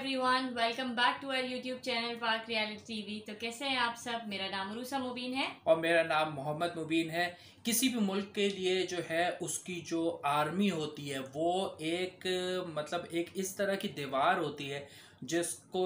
Everyone welcome back to our YouTube channel park reality TV तो कैसे हैं आप सब मेरा नाम रूसा मुबीन है और मेरा नाम मोहम्मद मुबीन है किसी भी मुल्क के लिए जो है उसकी जो आर्मी होती है वो एक मतलब एक इस तरह की दीवार होती है जिसको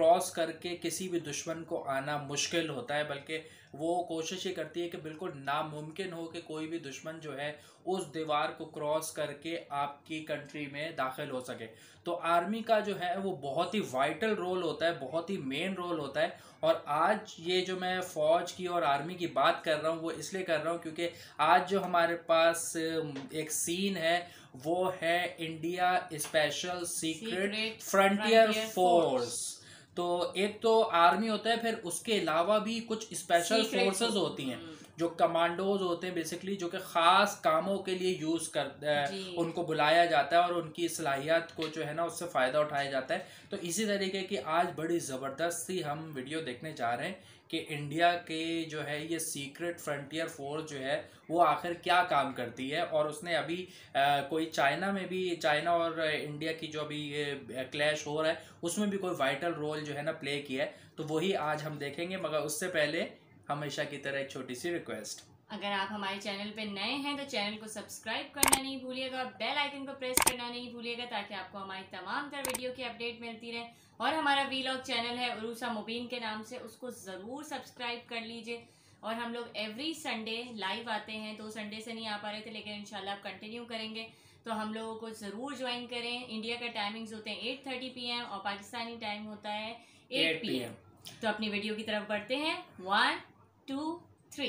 क्रॉस करके किसी भी दुश्मन को आना मुश्किल होता है बल्कि वो कोशिश ये करती है कि बिल्कुल नामुमकिन हो कि कोई भी दुश्मन जो है उस दीवार को क्रॉस करके आपकी कंट्री में दाखिल हो सके तो आर्मी का जो है वो बहुत ही वाइटल रोल होता है बहुत ही मेन रोल होता है और आज ये जो मैं फ़ौज की और आर्मी की बात कर रहा हूँ वो इसलिए कर रहा हूँ क्योंकि आज जो हमारे पास एक सीन है वो है India special secret frontier force तो एक तो आर्मी होता है फिर उसके अलावा भी कुछ स्पेशल फोर्सेस होती हैं हम्म। जो कमांडोज होते हैं बेसिकली जो कि ख़ास कामों के लिए यूज़ कर उनको बुलाया जाता है और उनकी सलाहियत को जो है ना उससे फ़ायदा उठाया जाता है तो इसी तरीके की आज बड़ी ज़बरदस्त सी हम वीडियो देखने जा रहे हैं कि इंडिया के जो है ये सीक्रेट फ्रंटियर फोर्स जो है वो आखिर क्या काम करती है और उसने अभी आ, कोई चाइना में भी चाइना और इंडिया की जो अभी क्लैश हो रहा है उसमें भी कोई वाइटल रोल जो है ना प्ले किया है तो वही आज हम देखेंगे मगर उससे पहले हमेशा की तरह एक छोटी सी रिक्वेस्ट अगर आप हमारे चैनल पे नए हैं तो चैनल को सब्सक्राइब करना नहीं भूलिएगा बेल आइकन को प्रेस करना नहीं भूलिएगा ताकि आपको हमारी तमाम तरह वीडियो की अपडेट मिलती रहे और हमारा वीलॉग चैनल है उरूसा मुबीन के नाम से उसको ज़रूर सब्सक्राइब कर लीजिए और हम लोग एवरी संडे लाइव आते हैं दो तो संडे से नहीं आ पा रहे थे लेकिन इनशाला आप कंटिन्यू करेंगे तो हम लोगों को ज़रूर ज्वाइन करें इंडिया का टाइमिंग्स होते हैं एट थर्टी पी और पाकिस्तानी टाइम होता है एट पी तो अपनी वीडियो की तरफ बढ़ते हैं वन थ्री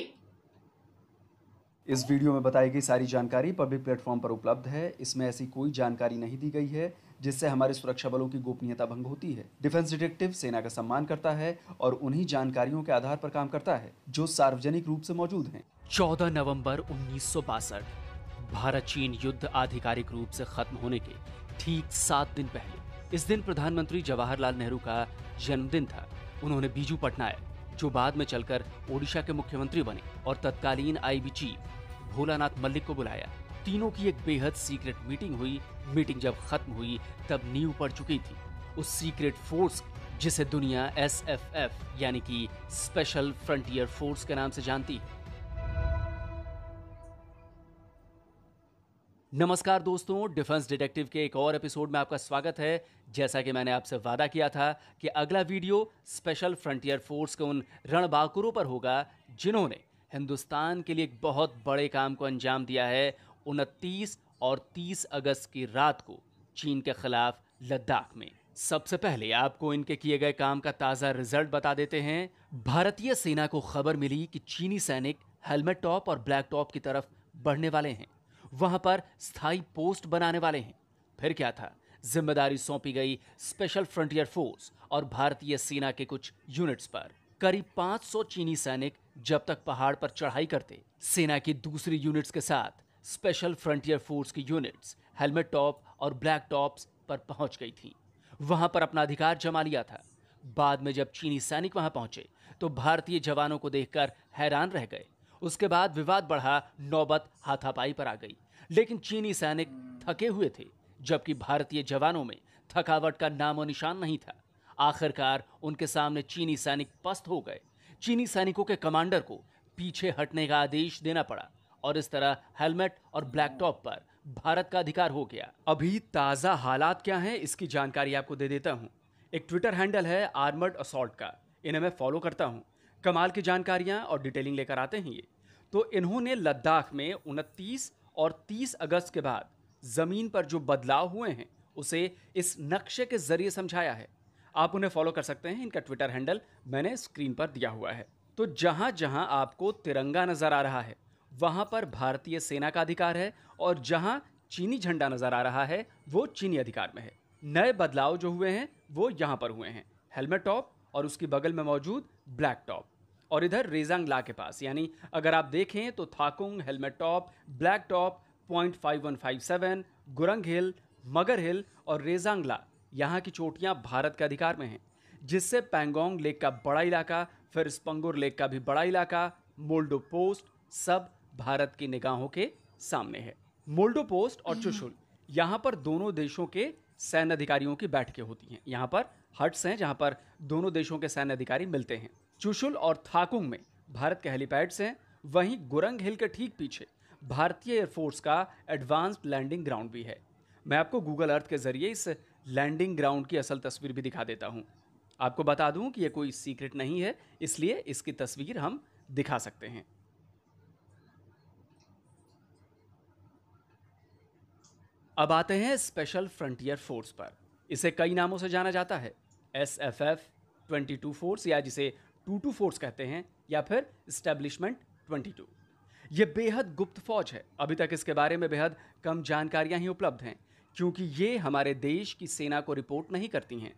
इस वीडियो में बताई गई सारी जानकारी पब्लिक प्लेटफॉर्म पर उपलब्ध है इसमें ऐसी कोई जानकारी नहीं दी गई है जिससे हमारे सुरक्षा बलों की गोपनीयता भंग होती है डिफेंस डिटेक्टिव सेना का सम्मान करता है और उन्हीं जानकारियों के आधार पर काम करता है जो सार्वजनिक रूप से मौजूद हैं। 14 नवंबर उन्नीस भारत चीन युद्ध आधिकारिक रूप से खत्म होने के ठीक सात दिन पहले इस दिन प्रधानमंत्री जवाहरलाल नेहरू का जन्मदिन था उन्होंने बीजू पटनायक जो बाद में चलकर ओडिशा के मुख्यमंत्री बने और तत्कालीन आईबी चीफ भोलानाथ मल्लिक को बुलाया तीनों की एक बेहद सीक्रेट मीटिंग हुई मीटिंग जब खत्म हुई तब नींव पड़ चुकी थी उस सीक्रेट फोर्स जिसे दुनिया एस यानी कि स्पेशल फ्रंटियर फोर्स के नाम से जानती है नमस्कार दोस्तों डिफेंस डिटेक्टिव के एक और एपिसोड में आपका स्वागत है जैसा कि मैंने आपसे वादा किया था कि अगला वीडियो स्पेशल फ्रंटियर फोर्स के उन रणबाकुरों पर होगा जिन्होंने हिंदुस्तान के लिए एक बहुत बड़े काम को अंजाम दिया है उनतीस और 30 अगस्त की रात को चीन के खिलाफ लद्दाख में सबसे पहले आपको इनके किए गए काम का ताज़ा रिजल्ट बता देते हैं भारतीय सेना को खबर मिली कि चीनी सैनिक हेलमेट टॉप और ब्लैक टॉप की तरफ बढ़ने वाले हैं वहां पर स्थायी पोस्ट बनाने वाले हैं फिर क्या था जिम्मेदारी सौंपी गई स्पेशल फ्रंटियर फोर्स और भारतीय सेना के कुछ यूनिट्स पर करीब 500 चीनी सैनिक जब तक पहाड़ पर चढ़ाई करते सेना की दूसरी यूनिट्स के साथ स्पेशल फ्रंटियर फोर्स की यूनिट्स हेलमेट टॉप और ब्लैक टॉप्स पर पहुंच गई थी वहां पर अपना अधिकार जमा लिया था बाद में जब चीनी सैनिक वहां पहुंचे तो भारतीय जवानों को देखकर हैरान रह गए उसके बाद विवाद बढ़ा नौबत हाथापाई पर आ गई लेकिन चीनी सैनिक थके हुए थे जबकि भारतीय जवानों में थकावट का नामो निशान नहीं था आखिरकार उनके सामने चीनी सैनिक पस्त हो गए चीनी सैनिकों के कमांडर को पीछे हटने का आदेश देना पड़ा और इस तरह हेलमेट और ब्लैकटॉप पर भारत का अधिकार हो गया अभी ताज़ा हालात क्या हैं इसकी जानकारी आपको दे देता हूँ एक ट्विटर हैंडल है आर्मर्ड असॉल्ट का इन्हें मैं फॉलो करता हूँ कमाल की जानकारियां और डिटेलिंग लेकर आते हैं ये तो इन्होंने लद्दाख में उनतीस और 30 अगस्त के बाद ज़मीन पर जो बदलाव हुए हैं उसे इस नक्शे के ज़रिए समझाया है आप उन्हें फॉलो कर सकते हैं इनका ट्विटर हैंडल मैंने स्क्रीन पर दिया हुआ है तो जहाँ जहाँ आपको तिरंगा नज़र आ रहा है वहाँ पर भारतीय सेना का अधिकार है और जहाँ चीनी झंडा नज़र आ रहा है वो चीनी अधिकार में है नए बदलाव जो हुए हैं वो यहाँ पर हुए हैं हेलमेट टॉप और उसके बगल में मौजूद ब्लैक टॉप और इधर रेजांगला के पास यानी अगर आप देखें तो Thakung helmet top black top point five one five seven Gurung hill Magar hill और रेजांगला यहाँ की चोटियाँ भारत के अधिकार में हैं जिससे पैंगोंग लेक का बड़ा इलाका फिर स्पंगुर लेक का भी बड़ा इलाका मोल्डो पोस्ट सब भारत की निगाहों के सामने है मोल्डो पोस्ट और चुशुल यहाँ पर दोनों देशों के सैन्य अधिकारियों की बैठकें होती हैं यहाँ पर हट्स हैं जहां पर दोनों देशों के सैन्य अधिकारी मिलते हैं चुशुल और थाकुंग में भारत के हेलीपैड्स हैं वहीं गुरंग हिल के ठीक पीछे भारतीय एयरफोर्स का एडवांस्ड लैंडिंग ग्राउंड भी है मैं आपको गूगल अर्थ के जरिए इस लैंडिंग ग्राउंड की असल तस्वीर भी दिखा देता हूँ आपको बता दूँ कि यह कोई सीक्रेट नहीं है इसलिए इसकी तस्वीर हम दिखा सकते हैं अब आते हैं स्पेशल फ्रंटियर फोर्स पर इसे कई नामों से जाना जाता है S F F twenty two force या जिसे टू टू फोर्स कहते हैं या फिर इस्टेब्लिशमेंट ट्वेंटी टू ये बेहद गुप्त फौज है अभी तक इसके बारे में बेहद कम जानकारियां ही उपलब्ध हैं क्योंकि ये हमारे देश की सेना को रिपोर्ट नहीं करती हैं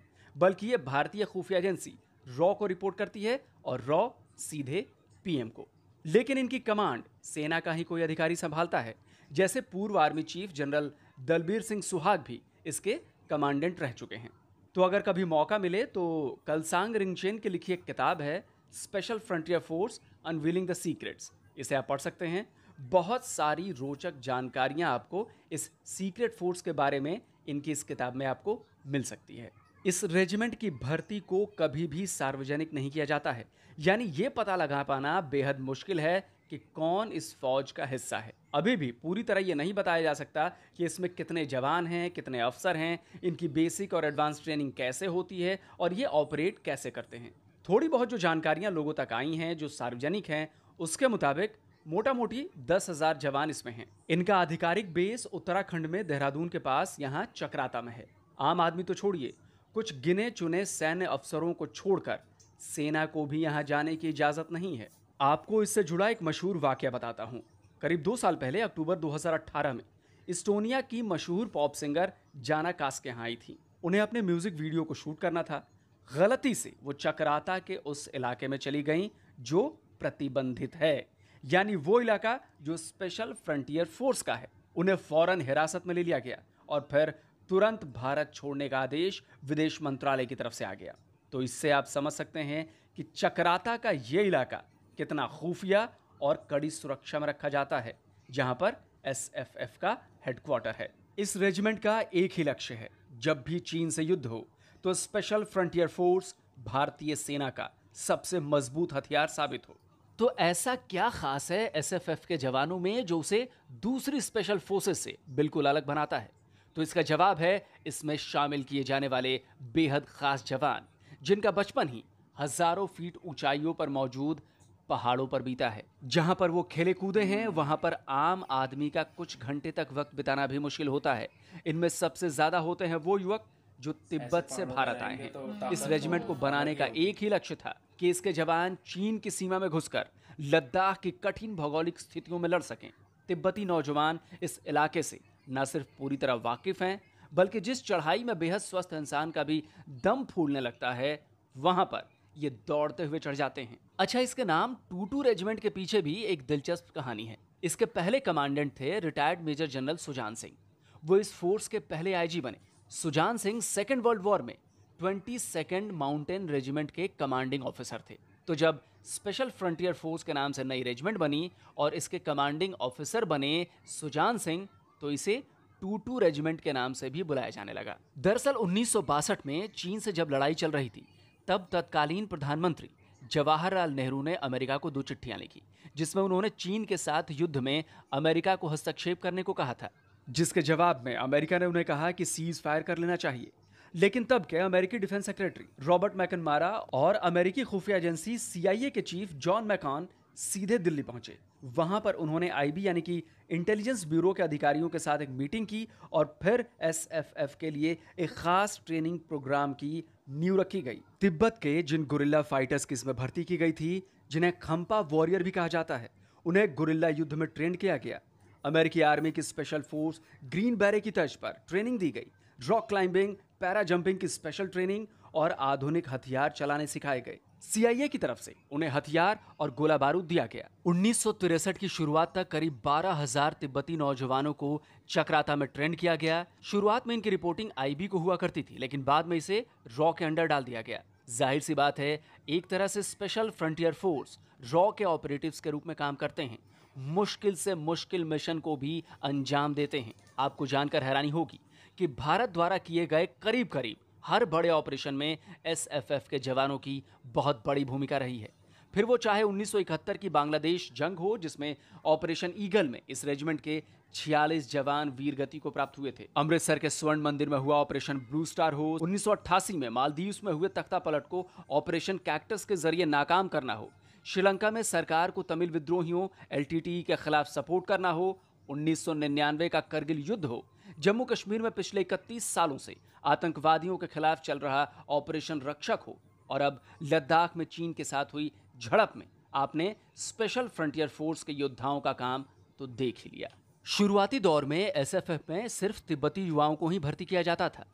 बल्कि ये भारतीय खुफिया एजेंसी रॉ को रिपोर्ट करती है और रॉ सीधे पीएम को लेकिन इनकी कमांड सेना का ही कोई अधिकारी संभालता है जैसे पूर्व army chief general Dalbir Singh Suhag भी इसके कमांडेंट रह चुके हैं तो अगर कभी मौका मिले तो कलसांग रिंगचेन की लिखी एक किताब है special frontier force unveiling the secrets इसे आप पढ़ सकते हैं बहुत सारी रोचक जानकारियां आपको इस सीक्रेट फोर्स के बारे में इनकी इस किताब में आपको मिल सकती है इस रेजिमेंट की भर्ती को कभी भी सार्वजनिक नहीं किया जाता है यानी ये पता लगा पाना बेहद मुश्किल है कि कौन इस फौज का हिस्सा है अभी भी पूरी तरह ये नहीं बताया जा सकता कि इसमें कितने जवान हैं कितने अफसर हैं इनकी बेसिक और एडवांस ट्रेनिंग कैसे होती है और ये ऑपरेट कैसे करते हैं थोड़ी बहुत जो जानकारियां लोगों तक आई हैं जो सार्वजनिक हैं उसके मुताबिक मोटा मोटी दस हजार जवान इसमें हैं इनका आधिकारिक बेस उत्तराखंड में देहरादून के पास यहाँ चक्राता में है आम आदमी तो छोड़िए कुछ गिने चुने सैन्य अफसरों को छोड़कर सेना को भी यहाँ जाने की इजाज़त नहीं है आपको इससे जुड़ा एक मशहूर वाक्य बताता हूँ करीब दो साल पहले अक्टूबर 2018 में इस्टोनिया की मशहूर पॉप सिंगर जाना कास के यहाँ आई थी उन्हें अपने म्यूजिक वीडियो को शूट करना था गलती से वो चक्राता के उस इलाके में चली गई जो प्रतिबंधित है यानी वो इलाका जो स्पेशल फ्रंटियर फोर्स का है उन्हें फौरन हिरासत में ले लिया गया और फिर तुरंत भारत छोड़ने का आदेश विदेश मंत्रालय की तरफ से आ गया तो इससे आप समझ सकते हैं कि चक्राता का ये इलाका कितना खुफिया और कड़ी सुरक्षा में रखा जाता है जहां पर एस का हेडक्वार्टर है इस रेजिमेंट का एक ही लक्ष्य है जब भी चीन से युद्ध हो तो स्पेशल फ्रंटियर फोर्स भारतीय सेना का सबसे मजबूत हथियार साबित हो तो ऐसा क्या खास है एसएफएफ के जवानों में जो उसे दूसरी स्पेशल फोर्सेस से बिल्कुल अलग बनाता है तो इसका जवाब है इसमें शामिल किए जाने वाले बेहद खास जवान जिनका बचपन ही हजारों फीट ऊंचाइयों पर मौजूद पहाड़ों पर बीता है जहां पर वो खेले कूदे हैं वहां पर आम आदमी का कुछ घंटे तक वक्त बिताना भी मुश्किल होता है इनमें सबसे ज्यादा होते हैं वो युवक जो तिब्बत से भारत आए हैं तो इस रेजिमेंट को बनाने का एक ही लक्ष्य था कि इसके जवान चीन की सीमा में घुसकर लद्दाख की कठिन भौगोलिक स्थितियों में लड़ सकें तिब्बती नौजवान इस इलाके से न सिर्फ पूरी तरह वाकिफ हैं बल्कि जिस चढ़ाई में बेहद स्वस्थ इंसान का भी दम फूलने लगता है वहाँ पर ये दौड़ते हुए चढ़ जाते हैं अच्छा इसके नाम टूटू रेजिमेंट के पीछे भी एक दिलचस्प कहानी है इसके पहले कमांडेंट थे retired major general Sujan Singh वो इस फोर्स के पहले आईजी बने Sujan Singh second world war में ट्वेंटी सेकेंड माउंटेन रेजिमेंट के कमांडिंग ऑफिसर थे तो जब स्पेशल फ्रंटियर फोर्स के नाम से नई रेजिमेंट बनी और इसके कमांडिंग ऑफिसर बने सुजान सिंह तो इसे टू टू रेजिमेंट के नाम से भी बुलाया जाने लगा दरअसल उन्नीस में चीन से जब लड़ाई चल रही थी तब तत्कालीन प्रधानमंत्री जवाहरलाल नेहरू ने अमेरिका को दो चिट्ठियां लिखी जिसमें उन्होंने चीन के साथ युद्ध में अमेरिका को हस्तक्षेप करने को कहा था जिसके जवाब में अमेरिका ने उन्हें कहा कि सीज फायर कर लेना चाहिए लेकिन तब के अमेरिकी डिफेंस सेक्रेटरी रॉबर्ट मैकनमारा और अमेरिकी खुफिया एजेंसी सीआईए के चीफ जॉन मैकॉन सीधे दिल्ली पहुंचे वहां पर उन्होंने आईबी यानी कि इंटेलिजेंस ब्यूरो के अधिकारियों के साथ एक मीटिंग की और फिर एसएफएफ के लिए एक खास ट्रेनिंग प्रोग्राम की नींव रखी गई तिब्बत के जिन गुरिल्ला फाइटर्स की इसमें भर्ती की गई थी जिन्हें खम्पा वॉरियर भी कहा जाता है उन्हें गुरिल्ला युद्ध में ट्रेन किया गया अमेरिकी आर्मी की स्पेशल फोर्स ग्रीन बैरे की तर्ज पर ट्रेनिंग दी गई रॉक क्लाइंबिंग पैरा जंपिंग की स्पेशल ट्रेनिंग और आधुनिक हथियार चलाने सिखाए गए सीआईए की तरफ से उन्हें हथियार और गोला बारूद दिया गया उन्नीस की शुरुआत तक करीब 12,000 तिब्बती नौजवानों को चक्राता में ट्रेंड किया गया शुरुआत में इनकी रिपोर्टिंग आईबी को हुआ करती थी लेकिन बाद में इसे रॉ के अंडर डाल दिया गया जाहिर सी बात है एक तरह से स्पेशल फ्रंटियर फोर्स रॉ के ऑपरेटिव के रूप में काम करते हैं मुश्किल से मुश्किल मिशन को भी अंजाम देते हैं आपको जानकर हैरानी होगी कि भारत द्वारा किए गए करीब करीब हर बड़े ऑपरेशन में एस के जवानों की बहुत बड़ी भूमिका रही है फिर वो चाहे 1971 की बांग्लादेश जंग हो जिसमें ऑपरेशन ईगल में इस रेजिमेंट के 46 जवान वीरगति को प्राप्त हुए थे अमृतसर के स्वर्ण मंदिर में हुआ ऑपरेशन ब्लू स्टार हो 1988 में मालदीव में हुए तख्ता पलट को ऑपरेशन कैक्टस के जरिए नाकाम करना हो श्रीलंका में सरकार को तमिल विद्रोहियों एल के खिलाफ सपोर्ट करना हो उन्नीस का करगिल युद्ध हो जम्मू कश्मीर में पिछले इकतीस सालों से आतंकवादियों के खिलाफ चल रहा ऑपरेशन रक्षक हो और अब लद्दाख में चीन के साथ हुई झड़प में आपने स्पेशल फ्रंटियर फोर्स के योद्धाओं का काम तो देख ही लिया शुरुआती दौर में एसएफएफ में सिर्फ तिब्बती युवाओं को ही भर्ती किया जाता था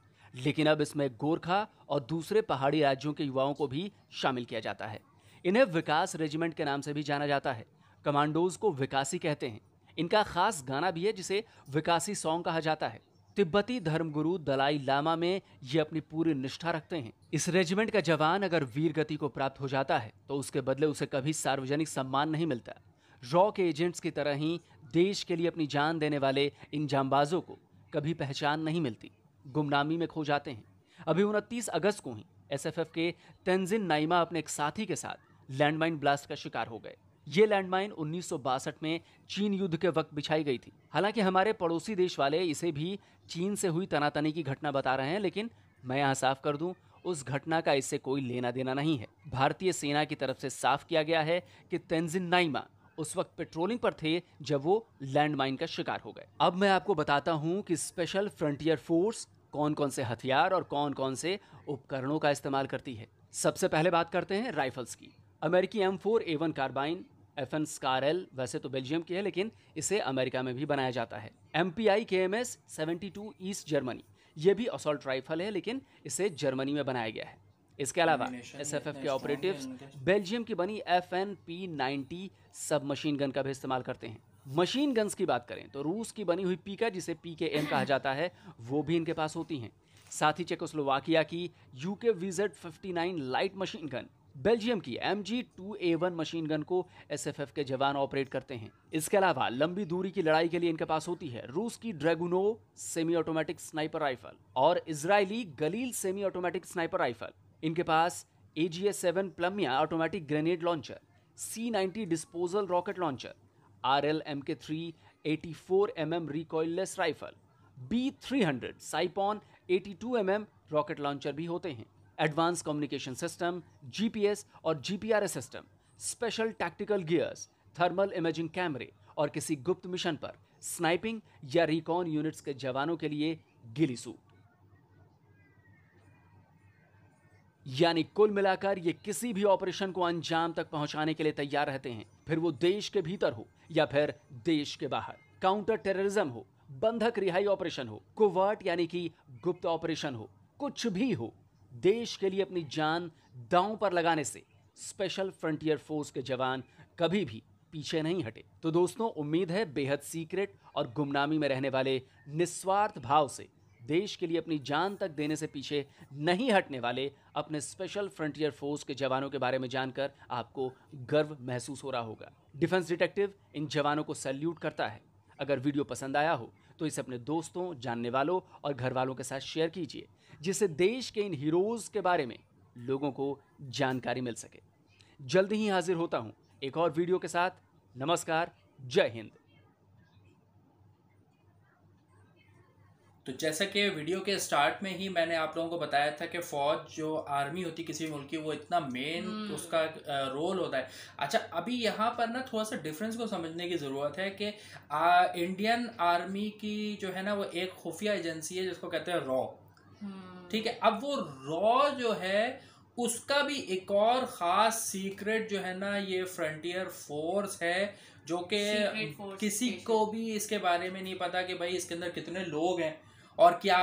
लेकिन अब इसमें गोरखा और दूसरे पहाड़ी राज्यों के युवाओं को भी शामिल किया जाता है इन्हें विकास रेजिमेंट के नाम से भी जाना जाता है कमांडोज को विकासी कहते हैं इनका खास गाना भी है जिसे विकासी सॉन्ग कहा जाता है तिब्बती धर्मगुरु दलाई लामा में ये अपनी पूरी निष्ठा रखते हैं इस रेजिमेंट का जवान अगर वीर गति को प्राप्त हो जाता है तो उसके बदले उसे कभी सार्वजनिक सम्मान नहीं मिलता रॉ के एजेंट्स की तरह ही देश के लिए अपनी जान देने वाले इन जांबाजों को कभी पहचान नहीं मिलती गुमनामी में खो जाते हैं अभी उनतीस अगस्त को ही एस के तेंजिन नाइमा अपने एक साथी के साथ लैंडमाइन ब्लास्ट का शिकार हो गए ये लैंडमाइन उन्नीस में चीन युद्ध के वक्त बिछाई गई थी हालांकि हमारे पड़ोसी देश वाले इसे भी चीन से हुई तनातनी की घटना बता रहे हैं लेकिन मैं यहाँ साफ कर दूं उस घटना का इससे कोई लेना देना नहीं है भारतीय सेना की तरफ से साफ किया गया है कि तेंजिन नाइमा उस वक्त पेट्रोलिंग पर थे जब वो लैंडमाइन का शिकार हो गए अब मैं आपको बताता हूँ कि स्पेशल फ्रंटियर फोर्स कौन कौन से हथियार और कौन कौन से उपकरणों का इस्तेमाल करती है सबसे पहले बात करते हैं राइफल्स की अमेरिकी M four A one carbine F N SCAR L वैसे तो बेल्जियम की है लेकिन इसे अमेरिका में भी बनाया जाता है M P I K M S seventy two East Germany ये भी असोल्ट राइफल है लेकिन इसे जर्मनी में बनाया गया है इसके अलावा एस एफ एफ के ऑपरेटिव बेल्जियम की बनी F N P ninety sub machine gun का भी इस्तेमाल करते हैं मशीन गन्स की बात करें तो रूस की बनी हुई पीका जिसे पी के एम कहा जाता है वो भी इनके पास होती हैं साथ ही चेकोस्लोवाकिया की UK fifty nine light machine gun Belgium की M G two A one machine gun को एस एफ एफ के जवान ऑपरेट करते हैं इसके अलावा लंबी दूरी की लड़ाई के लिए इनके पास होती है रूस की Dragunov semi automatic sniper rifle और इसराइली Galil semi automatic sniper rifle इनके पास A G S seven Plamya automatic grenade launcher C ninety disposal rocket launcher R L M K three AT four M M recoilless rifle B three hundred Shipon AT two M M rocket launcher भी होते हैं advance communication system GPS और GPRS system special tactical gears thermal imaging कैमरे और किसी गुप्त mission पर sniping या रिकॉन यूनिट्स के जवानों के लिए गिली सूट यानी कुल मिलाकर ये किसी भी ऑपरेशन को अंजाम तक पहुंचाने के लिए तैयार रहते हैं फिर वो देश के भीतर हो या फिर देश के बाहर काउंटर टेररिज्म हो बंधक रिहाई ऑपरेशन हो कोवर्ट यानी कि गुप्त ऑपरेशन हो कुछ भी हो देश के लिए अपनी जान दांव पर लगाने से स्पेशल फ्रंटियर फोर्स के जवान कभी भी पीछे नहीं हटे तो दोस्तों उम्मीद है बेहद सीक्रेट और गुमनामी में रहने वाले निस्वार्थ भाव से देश के लिए अपनी जान तक देने से पीछे नहीं हटने वाले अपने स्पेशल फ्रंटियर फोर्स के जवानों के बारे में जानकर आपको गर्व महसूस हो रहा होगा डिफेंस डिटेक्टिव इन जवानों को सैल्यूट करता है अगर वीडियो पसंद आया हो तो इसे अपने दोस्तों जानने वालों और घर वालों के साथ शेयर कीजिए जिससे देश के इन हीरोज़ के बारे में लोगों को जानकारी मिल सके जल्द ही हाजिर होता हूँ एक और वीडियो के साथ नमस्कार जय हिंद तो जैसा कि वीडियो के स्टार्ट में ही मैंने आप लोगों को बताया था कि फौज जो आर्मी होती किसी भी मुल्क की वो इतना मेन हम्म। उसका रोल होता है अच्छा अभी यहाँ पर ना थोड़ा सा डिफरेंस को समझने की ज़रूरत है कि आ, इंडियन आर्मी की जो है ना वो एक खुफिया एजेंसी है जिसको कहते हैं रॉ हम्म। ठीक है अब वो रॉ जो है उसका भी एक और ख़ास सीक्रेट जो है ना ये फ्रंटियर फोर्स है जो कि किसी को भी इसके बारे में नहीं पता कि भाई इसके अंदर कितने लोग हैं और क्या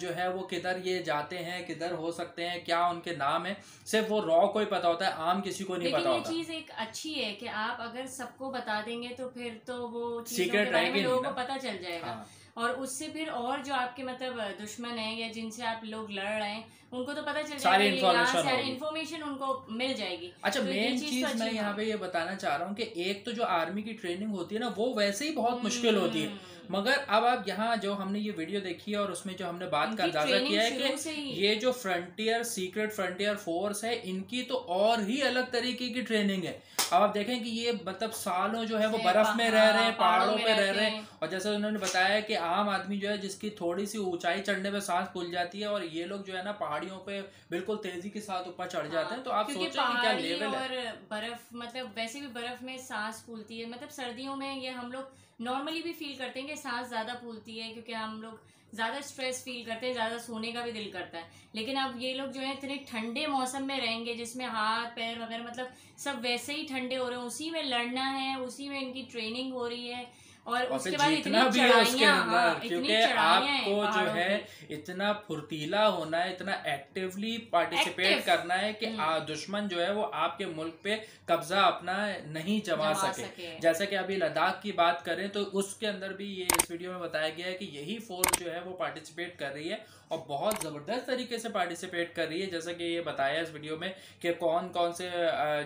जो है वो किधर ये जाते हैं किधर हो सकते हैं क्या उनके नाम है सिर्फ वो रॉ को ही पता होता है आम किसी को नहीं पता होता चीज एक अच्छी है कि आप अगर सबको बता देंगे तो फिर तो वो सीक्रेट रहेंगे लोगों को पता चल जाएगा हाँ। और उससे फिर और जो आपके मतलब दुश्मन है या जिनसे आप लोग लड़ रहे हैं उनको तो पता चल सारी इन्फॉर्मेशन सारी इन्फॉर्मेशन उनको मिल जाएगी अच्छा मेन तो चीज तो मैं यहाँ पे ये बताना चाह रहा हूँ कि एक तो जो आर्मी की ट्रेनिंग होती है ना वो वैसे ही बहुत हम्म। मुश्किल होती है मगर अब आप यहाँ जो हमने ये वीडियो देखी है और उसमें जो हमने बात का अंदाजा किया है कि ये जो फ्रंटियर सीक्रेट फ्रंटियर फोर्स है इनकी तो और ही अलग तरीके की ट्रेनिंग है अब आप देखें कि ये मतलब सालों जो है वो बर्फ में रह रहे हैं पहाड़ों में रह रहे हैं और जैसे उन्होंने बताया कि आम आदमी जो है जिसकी थोड़ी सी ऊंचाई चढ़ने पर सांस खुल जाती है और ये लोग जो है ना पहाड़ी पहाड़ियों पे बिल्कुल तेजी के साथ ऊपर चढ़ जाते हैं तो आप सोचें कि क्या लेवल और बर्फ मतलब वैसे भी बर्फ में सांस फूलती है मतलब सर्दियों में ये हम लोग नॉर्मली भी फील करते हैं कि सांस ज़्यादा फूलती है क्योंकि हम लोग ज़्यादा स्ट्रेस फील करते हैं ज़्यादा सोने का भी दिल करता है लेकिन अब ये लोग जो है इतने ठंडे मौसम में रहेंगे जिसमें हाथ पैर वगैरह मतलब सब वैसे ही ठंडे हो रहे हैं उसी में लड़ना है उसी में इनकी ट्रेनिंग हो रही है और, उसके बाद इतना भी है उसके अंदर हाँ, क्योंकि आपको जो है इतना फुर्तीला होना है इतना एक्टिवली पार्टिसिपेट करना है कि हम्म। दुश्मन जो है वो आपके मुल्क पे कब्जा अपना नहीं जमा सके जैसे कि अभी लद्दाख की बात करें तो उसके अंदर भी ये इस वीडियो में बताया गया है कि यही फोर्स जो है वो पार्टिसिपेट कर रही है और बहुत ज़बरदस्त तरीके से पार्टिसिपेट कर रही है जैसा कि ये बताया इस वीडियो में कि कौन कौन से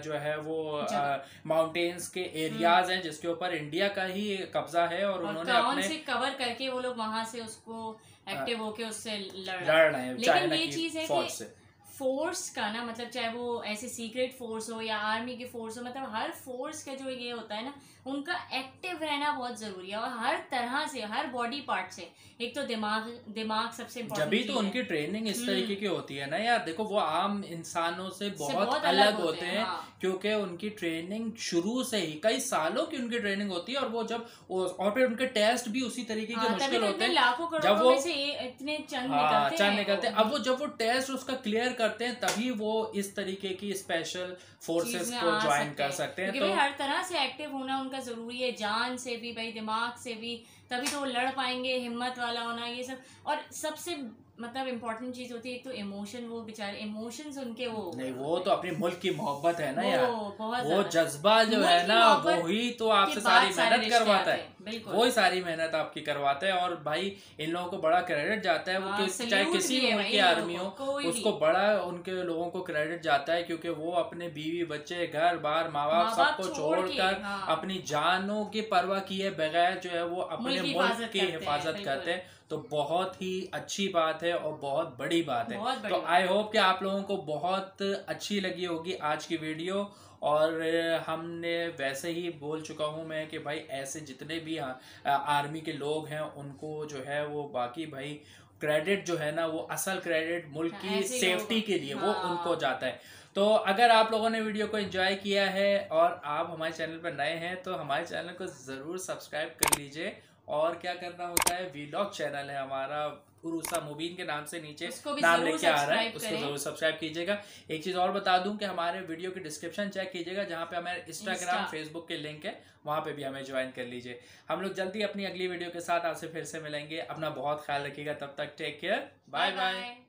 जो है वो माउंटेन्स के एरियाज हम्म। हैं जिसके ऊपर इंडिया का ही कब्जा कब्जा है और, और उन्होंने अपने से कवर करके वो लोग वहां से उसको एक्टिव हाँ। होके उससे लड़ रहे हैं लेकिन ये चीज है कि फोर्स का ना मतलब चाहे वो ऐसे सीक्रेट फोर्स हो या आर्मी की फोर्स हो मतलब हर फोर्स का जो ये होता है ना उनका एक्टिव रहना बहुत ज़रूरी है और हर तरह से हर बॉडी पार्ट से एक तो दिमाग दिमाग सबसे जब तो उनकी ट्रेनिंग इस हम्म। तरीके की होती है ना यार देखो वो आम इंसानों से बहुत, से बहुत अलग, अलग होते हैं हाँ। क्योंकि उनकी ट्रेनिंग शुरू से ही कई सालों की उनकी ट्रेनिंग होती है और वो जब और फिर उनके टेस्ट भी उसी तरीके के हाँ, मुश्किल तो होते हैं जब वो इतने चंद हाँ, निकलते अब वो जब वो टेस्ट उसका क्लियर कर करते हैं तभी वो इस तरीके की स्पेशल फोर्सेस को ज्वाइन कर सकते हैं तो हर तरह से एक्टिव होना उनका जरूरी है जान से भी भाई दिमाग से भी तभी तो वो लड़ पाएंगे हिम्मत वाला होना ये सब और सबसे मतलब इम्पोर्टेंट चीज होती है तो इमोशन वो बेचारे इमोशन उनके वो नहीं वो तो अपने मुल्क की मोहब्बत है ना यार वो जज्बा जो है ना वो ही तो आपसे सारी मेहनत करवाता है वो ही सारी मेहनत आपकी करवाता है और भाई इन लोगों को बड़ा क्रेडिट जाता है वो हाँ, चाहे किसी मुल्क की आर्मी हो उसको बड़ा उनके लोगों को क्रेडिट जाता है क्योंकि वो अपने बीवी बच्चे घर बार माँ बाप सबको छोड़ कर हाँ। अपनी जानों की परवाह किए बगैर जो है वो अपने मुल्क की हिफाजत करते हैं तो बहुत ही अच्छी बात है और बहुत बड़ी बात है बड़ी तो आई होप कि आप लोगों को बहुत अच्छी लगी होगी आज की वीडियो और हमने वैसे ही बोल चुका हूँ मैं कि भाई ऐसे जितने भी हाँ, आर्मी के लोग हैं उनको जो है वो बाकी भाई क्रेडिट जो है ना वो असल क्रेडिट मुल्क हाँ, की सेफ्टी के लिए हाँ। वो उनको जाता है तो अगर आप लोगों ने वीडियो को एंजॉय किया है और आप हमारे चैनल पर नए हैं तो हमारे चैनल को ज़रूर सब्सक्राइब कर लीजिए और क्या करना होता है वीलॉग चैनल है हमारा उर्सा मुबीन के नाम से नीचे नाम लेके आ रहा है उसको जरूर सब्सक्राइब कीजिएगा एक चीज और बता दूं कि हमारे वीडियो के डिस्क्रिप्शन चेक कीजिएगा जहाँ पे हमारे इंस्टाग्राम फेसबुक के लिंक है वहाँ पे भी हमें ज्वाइन कर लीजिए हम लोग जल्दी अपनी अगली वीडियो के साथ आपसे फिर से मिलेंगे अपना बहुत ख्याल रखिएगा तब तक टेक केयर बाय बाय